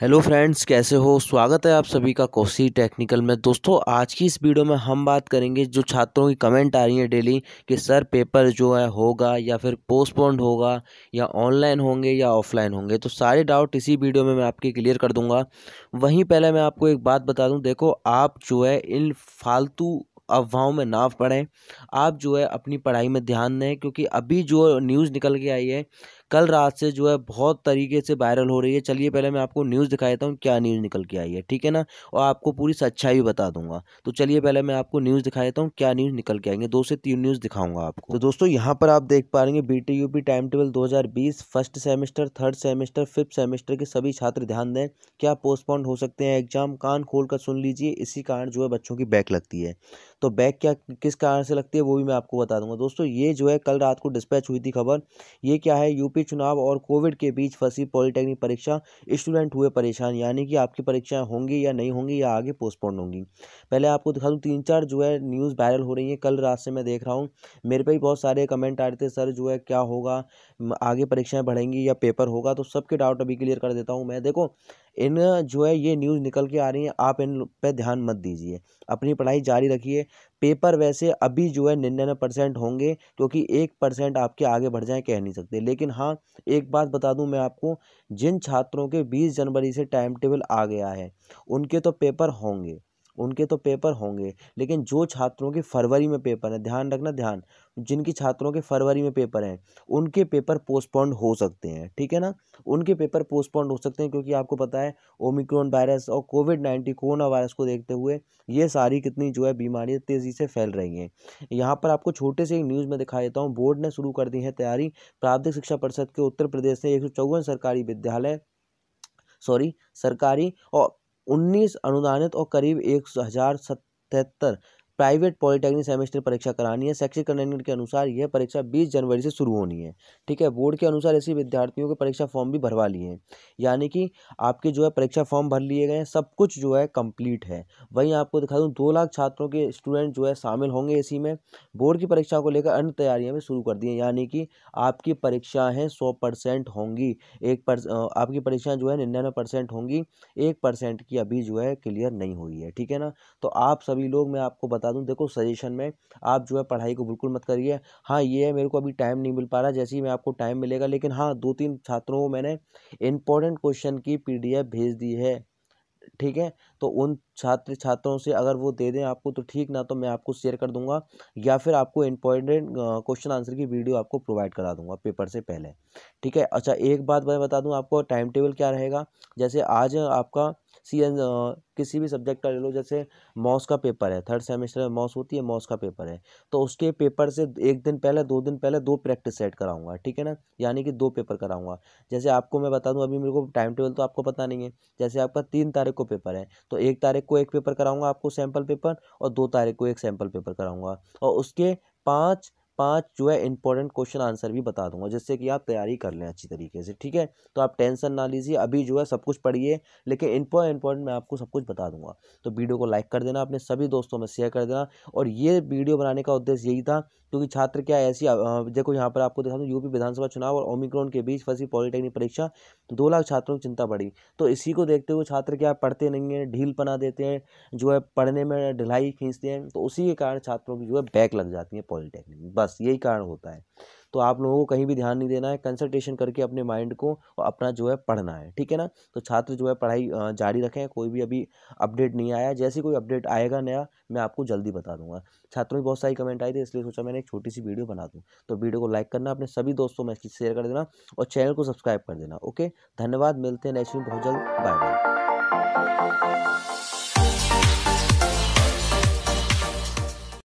hello friends कैसे हो स्वागत है आप सभी का कोसी टेक्निकल में दोस्तों आज की इस वीडियो में हम बात करेंगे जो छात्रों की कमेंट आ रही है डेली कि सर पेपर जो है होगा या फिर पोस्टपोन्ड होगा या ऑनलाइन होंगे या ऑफलाइन होंगे तो सारे डाउट इसी वीडियो में मैं आपके क्लियर कर दूंगा वहीं पहले मैं आपको एक बात बता दूँ देखो आप जो है इन फालतू अफवाहों में ना पढ़ें आप जो है अपनी पढ़ाई में ध्यान दें क्योंकि अभी जो न्यूज़ निकल के आई है कल रात से जो है बहुत तरीके से वायरल हो रही है चलिए पहले मैं आपको न्यूज़ दिखा देता हूँ क्या न्यूज़ निकल के आई है ठीक है ना और आपको पूरी सच्चाई भी बता दूंगा तो चलिए पहले मैं आपको न्यूज़ दिखा देता हूँ क्या न्यूज़ निकल के आएंगे दो से तीन न्यूज़ दिखाऊंगा आपको तो दोस्तों यहाँ पर आप देख पा रहे B T U P time table दो हज़ार बीस first semester third semester fifth semester के सभी छात्र ध्यान दें क्या पोस्टपोन हो सकते हैं एग्जाम कान खोल कर सुन लीजिए इसी कारण जो है बच्चों की बैक लगती है तो बैक क्या किस कारण से लगती है वो भी मैं आपको बता दूंगा दोस्तों ये जो है कल रात को डिस्पैच हुई थी खबर ये क्या है यूपी यूपी चुनाव और कोविड के बीच फंसी पॉलिटेक्निक परीक्षा स्टूडेंट हुए परेशान यानी कि आपकी परीक्षाएं होंगी या नहीं होंगी या आगे पोस्टपोन होंगी पहले आपको दिखा दूँ तीन चार जो है न्यूज़ वायरल हो रही है कल रात से मैं देख रहा हूँ मेरे पे भी बहुत सारे कमेंट आ रहे थे सर जो है क्या होगा आगे परीक्षाएँ बढ़ेंगी या पेपर होगा तो सबके डाउट अभी क्लियर कर देता हूँ मैं देखो इन जो है ये न्यूज़ निकल के आ रही हैं आप इन पे ध्यान मत दीजिए अपनी पढ़ाई जारी रखिए पेपर वैसे अभी जो है निन्यानवे परसेंट होंगे क्योंकि एक परसेंट आपके आगे बढ़ जाए कह नहीं सकते लेकिन हाँ एक बात बता दूं मैं आपको जिन छात्रों के बीस जनवरी से टाइम टेबल आ गया है उनके तो पेपर होंगे उनके तो पेपर होंगे लेकिन जो छात्रों के फरवरी में पेपर हैं ध्यान रखना ध्यान जिनकी छात्रों के फरवरी में पेपर हैं उनके पेपर पोस्टपोन्ड हो सकते हैं ठीक है ना उनके पेपर पोस्टपोन्ड हो सकते हैं क्योंकि आपको पता है ओमिक्रॉन वायरस और कोविड नाइन्टीन कोरोना वायरस को देखते हुए ये सारी कितनी जो है बीमारियाँ तेज़ी से फैल रही हैं यहाँ पर आपको छोटे से एक न्यूज़ में दिखा देता हूँ बोर्ड ने शुरू कर दी है तैयारी प्राथमिक शिक्षा परिषद के उत्तर प्रदेश में एक सरकारी विद्यालय सॉरी सरकारी और उन्नीस अनुदानित और करीब एक हजार सतहत्तर प्राइवेट पॉलिटेक्निक सेमेस्टर परीक्षा करानी है शैक्षिक कैलेंडर के अनुसार यह परीक्षा 20 जनवरी से शुरू होनी है ठीक है बोर्ड के अनुसार ऐसी विद्यार्थियों के परीक्षा फॉर्म भी भरवा लिए हैं यानी कि आपके जो है परीक्षा फॉर्म भर लिए गए हैं सब कुछ जो है कंप्लीट है वहीं आपको दिखा दूँ दो लाख छात्रों के स्टूडेंट जो है शामिल होंगे इसी में बोर्ड की परीक्षा को लेकर अन्य तैयारियाँ भी शुरू कर दी हैं यानी कि आपकी परीक्षाएँ सौ परसेंट होंगी एक पर आपकी परीक्षाएँ जो है निन्यानवे परसेंट होंगी एक परसेंट की अभी जो है क्लियर नहीं हुई है ठीक है ना तो आप सभी लोग मैं आपको बता बता दूँ देखो सजेशन में आप जो है पढ़ाई को बिल्कुल मत करिए हाँ ये है मेरे को अभी टाइम नहीं मिल पा रहा जैसे ही मैं आपको टाइम मिलेगा लेकिन हाँ दो तीन छात्रों को मैंने इंपॉर्टेंट क्वेश्चन की पी भेज दी है ठीक है तो उन छात्र छात्रों से अगर वो दे दें आपको तो ठीक ना तो मैं आपको शेयर कर दूंगा या फिर आपको इंपॉर्टेंट क्वेश्चन आंसर की वीडियो आपको प्रोवाइड करा दूंगा पेपर से पहले ठीक है अच्छा एक बात मैं बता दूं आपको टाइम टेबल क्या रहेगा जैसे आज आपका सी एन किसी भी सब्जेक्ट का ले लो जैसे मॉस का पेपर है थर्ड सेमेस्टर में मॉस होती है मॉस का पेपर है तो उसके पेपर से एक दिन पहले दो दिन पहले दो प्रैक्टिस सेट कराऊंगा ठीक है ना यानी कि दो पेपर कराऊंगा जैसे आपको मैं बता दूं अभी मेरे को टाइम टेबल तो आपको पता नहीं है जैसे आपका तीन तारीख को पेपर है तो एक तारीख को एक पेपर कराऊंगा आपको सैम्पल पेपर और दो तारीख को एक सैम्पल पेपर कराऊंगा और उसके पाँच पांच जो है इंपॉर्टेंट क्वेश्चन आंसर भी बता दूंगा जिससे कि आप तैयारी कर लें अच्छी तरीके से ठीक है तो आप टेंशन ना लीजिए अभी जो है सब कुछ पढ़िए लेकिन इंपॉर्टेंट इंपॉर्टेंट मैं आपको सब कुछ बता दूंगा तो वीडियो को लाइक कर देना अपने सभी दोस्तों में शेयर कर देना और ये वीडियो बनाने का उद्देश्य यही था क्योंकि छात्र क्या ऐसी देखो यहाँ पर आपको दिखा दूँ यूपी विधानसभा चुनाव और ओमिक्रॉन के बीच फंसी पॉलिटेक्निक परीक्षा दो लाख छात्रों की चिंता बढ़ी तो इसी को देखते हुए छात्र क्या पढ़ते नहीं हैं ढील बना देते हैं जो है पढ़ने में ढिलाई खींचते हैं तो उसी के कारण छात्रों की जो है बैक लग जाती है पॉलिटेक्निक बस बस यही कारण होता है तो आप लोगों को कहीं भी ध्यान नहीं देना है कंसल्टेशन करके अपने माइंड को और अपना जो है पढ़ना है ठीक है ना तो छात्र जो है पढ़ाई जारी रखें कोई भी अभी अपडेट नहीं आया जैसे कोई अपडेट आएगा नया मैं आपको जल्दी बता दूंगा छात्रों में बहुत सारी कमेंट आई थी इसलिए सोचा मैंने एक छोटी सी वीडियो बना दूँ तो वीडियो को लाइक करना अपने सभी दोस्तों में शेयर कर देना और चैनल को सब्सक्राइब कर देना ओके धन्यवाद मिलते हैं नेक्स्ट बहुत जल्द बाय बाय